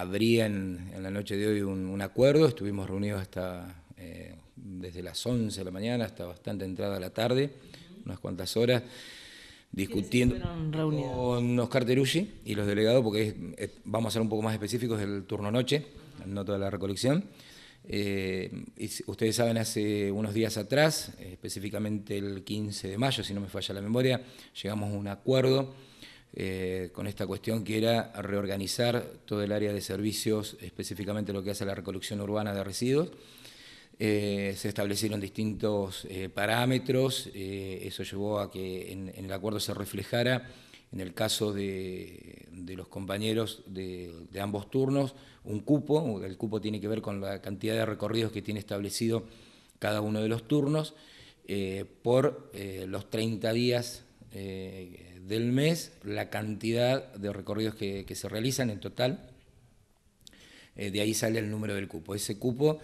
habría en, la noche de hoy un, acuerdo, estuvimos reunidos hasta eh, desde las 11 de la mañana hasta bastante entrada a la tarde, unas cuantas horas, discutiendo con Oscar Terucci y los delegados, porque vamos a ser un poco más específicos el turno noche, no toda la recolección. Eh, ustedes saben, hace unos días atrás, eh, específicamente el 15 de mayo, si no me falla la memoria, llegamos a un acuerdo eh, con esta cuestión que era reorganizar todo el área de servicios, específicamente lo que hace la recolección urbana de residuos. Eh, se establecieron distintos eh, parámetros, eso llevó a que en, el acuerdo se reflejara, en el caso de, los compañeros de, de, ambos turnos, un cupo, el cupo tiene que ver con la cantidad de recorridos que tiene establecido cada uno de los turnos por los 30 días eh, del mes la cantidad de recorridos que, se realizan en total. Eh, de ahí sale el número del cupo. Ese cupo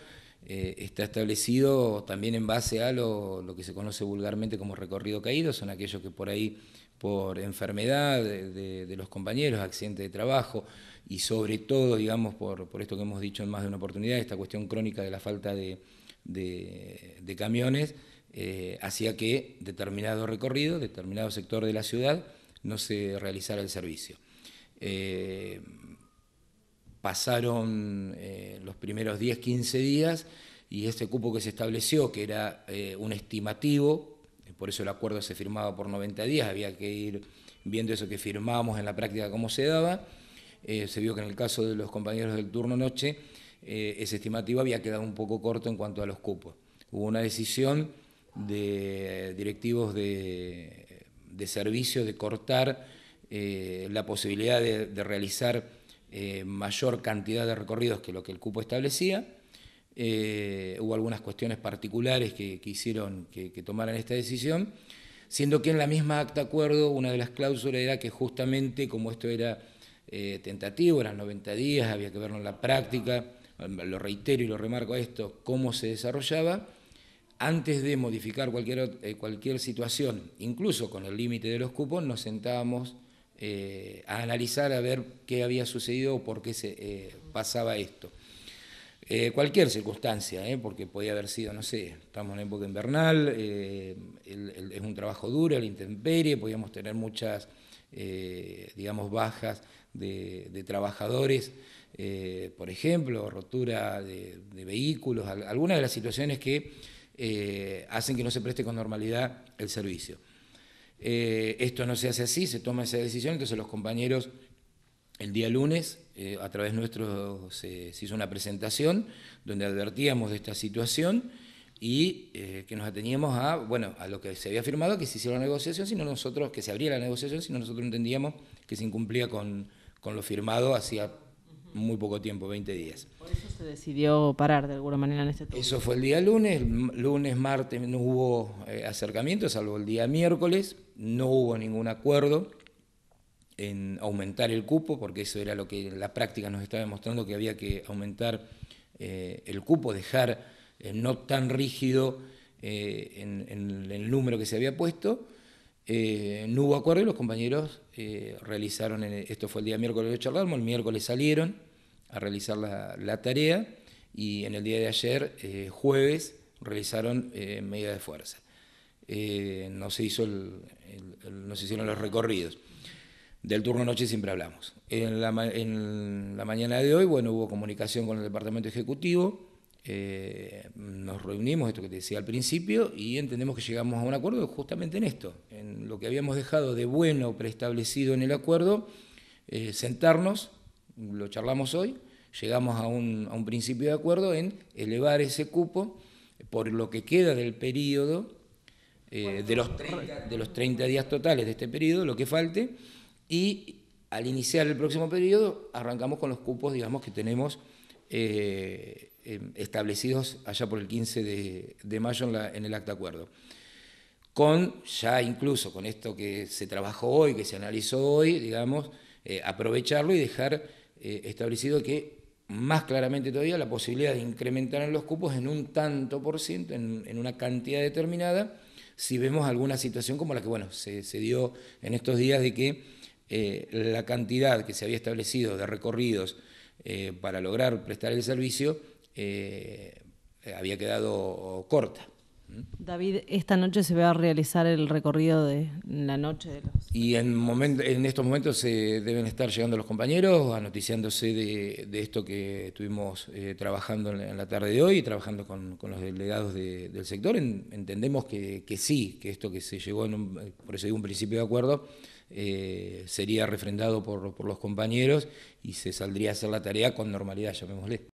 eh, está establecido también en base a lo, que se conoce vulgarmente como recorrido caído, son aquellos que por ahí, por enfermedad de, los compañeros, accidente de trabajo y sobre todo, digamos, por, esto que hemos dicho en más de una oportunidad, esta cuestión crónica de la falta de camiones, eh, hacía que determinado recorrido, determinado sector de la ciudad, no se realizara el servicio. Eh, pasaron eh, los primeros 10, 15 días y este cupo que se estableció, que era un estimativo, por eso el acuerdo se firmaba por 90 días, había que ir viendo eso que firmábamos en la práctica cómo se daba, se vio que en el caso de los compañeros del turno noche, ese estimativo había quedado un poco corto en cuanto a los cupos. Hubo una decisión de directivos de, de servicio de cortar eh, la posibilidad de, realizar eh, mayor cantidad de recorridos que lo que el cupo establecía. Eh, hubo algunas cuestiones particulares que, que hicieron que, que, tomaran esta decisión, siendo que en la misma acta acuerdo una de las cláusulas era que justamente como esto era tentativo, eran 90 días, había que verlo en la práctica, lo reitero y lo remarco a esto, cómo se desarrollaba, antes de modificar cualquier, eh, cualquier situación, incluso con el límite de los cupos, nos sentábamos eh, a analizar a ver qué había sucedido o por qué se eh, pasaba esto. cualquier circunstancia, porque podía haber sido, no sé, estamos en época invernal, es un trabajo duro, el intemperie, podíamos tener muchas, digamos, bajas de, trabajadores. por ejemplo, rotura de, vehículos, algunas de las situaciones que eh, hacen que no se preste con normalidad el servicio. Eh, esto no se hace así, se toma esa decisión, entonces los compañeros el día lunes, eh, a través nuestro, se, hizo una presentación donde advertíamos de esta situación y que nos ateníamos a, bueno, a lo que se había firmado, que se hiciera la negociación, sino nosotros, que se abría la negociación, sino nosotros entendíamos que se incumplía con, con lo firmado hacía muy poco tiempo, 20 días. ¿Por eso se decidió parar de alguna manera en este turno? Eso fue el día lunes, lunes, martes no hubo acercamientos eh, acercamiento, salvo el día miércoles, no hubo ningún acuerdo en aumentar el cupo, porque eso era lo que la práctica nos estaba demostrando, que había que aumentar eh, el cupo, dejar eh, no tan rígido el número que se había puesto, eh, no hubo acuerdo y los compañeros eh, realizaron, e, esto fue el día miércoles de charlamos, el miércoles salieron a realizar la, tarea y en el día de ayer, eh, jueves, realizaron medida de fuerza. no, se hizo hicieron los recorridos. Del turno noche siempre hablamos. En la, en la mañana de hoy, bueno, hubo comunicación con el departamento ejecutivo, eh, nos reunimos, esto que te decía al principio, y entendemos que llegamos a un acuerdo justamente en esto, en lo que habíamos dejado de bueno preestablecido en el acuerdo, eh, sentarnos, lo charlamos hoy, llegamos a un, principio de acuerdo en elevar ese cupo por lo que queda del periodo eh, de, los, de los 30 días totales de este periodo, lo que falte, y al iniciar el próximo periodo arrancamos con los cupos, digamos, que tenemos eh, establecidos allá por el 15 de, mayo en, el acta acuerdo. Con ya incluso con esto que se trabajó hoy, que se analizó hoy, digamos, eh, aprovecharlo y dejar eh, establecido que más claramente todavía la posibilidad de incrementar en los cupos en un tanto por ciento, en, una cantidad determinada, si vemos alguna situación como la que bueno, se, dio en estos días de que la cantidad que se había establecido de recorridos para lograr prestar el servicio eh, eh, había quedado corta. David, esta noche se va a realizar el recorrido de la noche de los... Y en, estos momentos se deben estar llegando los compañeros, anoticiándose de, de esto que estuvimos eh, trabajando en la tarde de hoy, trabajando con, los delegados del sector. entendemos que, sí, que esto que se llegó, en un, por eso digo un principio de acuerdo, sería refrendado por, por los compañeros y se saldría a hacer la tarea con normalidad, llamémosle.